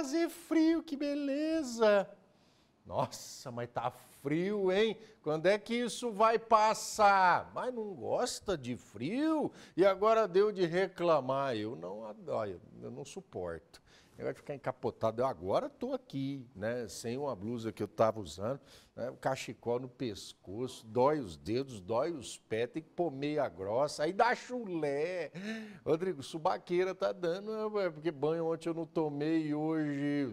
fazer frio, que beleza! Nossa, mas tá frio, hein? Quando é que isso vai passar? Mas não gosta de frio e agora deu de reclamar. Eu não adoro, eu não suporto. Eu vai ficar encapotado. Eu agora estou aqui, né? Sem uma blusa que eu estava usando, né? cachecol no pescoço, dói os dedos, dói os pés, tem que pôr meia grossa, aí dá chulé. Rodrigo, subaqueira tá dando, né, porque banho ontem eu não tomei e hoje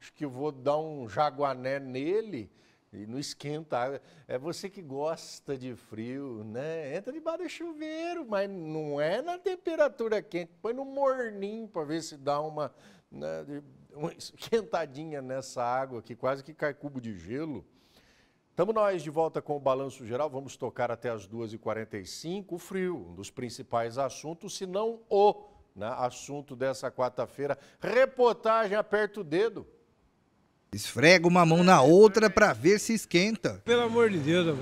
acho que vou dar um jaguané nele e não esquenta. É você que gosta de frio, né? Entra debaixo do chuveiro, mas não é na temperatura quente. Põe no morninho para ver se dá uma, né, uma esquentadinha nessa água que quase que cai cubo de gelo. Estamos nós de volta com o Balanço Geral. Vamos tocar até as 2h45. O frio, um dos principais assuntos, se não o né, assunto dessa quarta-feira. Reportagem Aperta o Dedo. Esfrega uma mão na outra para ver se esquenta. Pelo amor de Deus,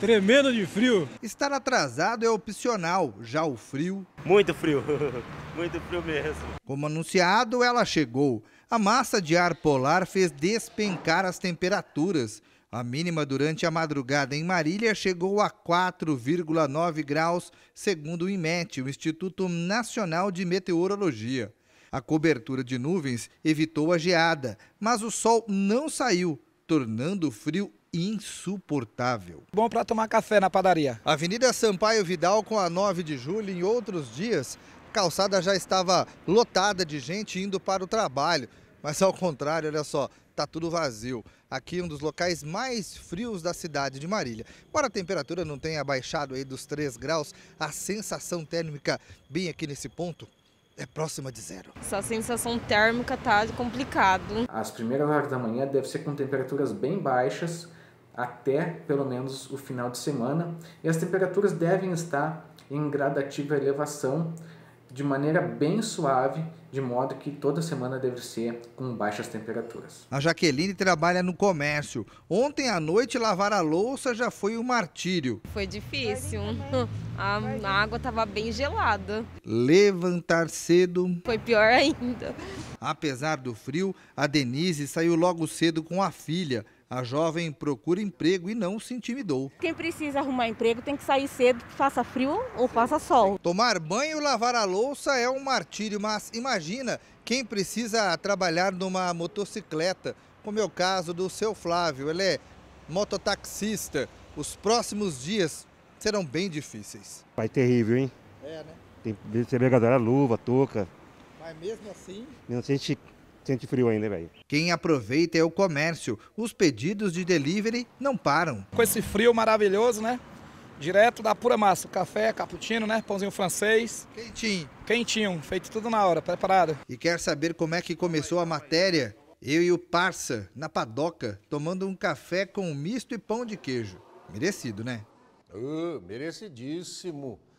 Tremendo de frio. Estar atrasado é opcional, já o frio. Muito frio, muito frio mesmo. Como anunciado, ela chegou. A massa de ar polar fez despencar as temperaturas a mínima durante a madrugada em Marília chegou a 4,9 graus, segundo o IMET, o Instituto Nacional de Meteorologia. A cobertura de nuvens evitou a geada, mas o sol não saiu, tornando o frio insuportável. Bom para tomar café na padaria. Avenida Sampaio Vidal com a 9 de julho em outros dias, a calçada já estava lotada de gente indo para o trabalho. Mas ao contrário, olha só, está tudo vazio. Aqui é um dos locais mais frios da cidade de Marília. Embora a temperatura não tenha baixado aí dos 3 graus, a sensação térmica bem aqui nesse ponto é próxima de zero. Essa sensação térmica tá complicado. As primeiras horas da manhã devem ser com temperaturas bem baixas até pelo menos o final de semana e as temperaturas devem estar em gradativa elevação de maneira bem suave, de modo que toda semana deve ser com baixas temperaturas. A Jaqueline trabalha no comércio. Ontem à noite lavar a louça já foi um martírio. Foi difícil. A água estava bem gelada. Levantar cedo. Foi pior ainda. Apesar do frio, a Denise saiu logo cedo com a filha a jovem procura emprego e não se intimidou. Quem precisa arrumar emprego tem que sair cedo, que faça frio ou faça sol. Tomar banho e lavar a louça é um martírio, mas imagina quem precisa trabalhar numa motocicleta, como é o caso do seu Flávio. Ele é mototaxista. Os próximos dias serão bem difíceis. Vai terrível, hein? É, né? Tem que ser pegadora, luva, touca. Mas mesmo assim. Mesmo assim a gente sente frio ainda, velho. Quem aproveita é o comércio. Os pedidos de delivery não param. Com esse frio maravilhoso, né? Direto da pura massa, café, cappuccino, né? Pãozinho francês. Quentinho. Quentinho, feito tudo na hora, preparado. E quer saber como é que começou a matéria? Eu e o Parça, na padoca, tomando um café com misto e pão de queijo. Merecido, né? Uh, merecidíssimo.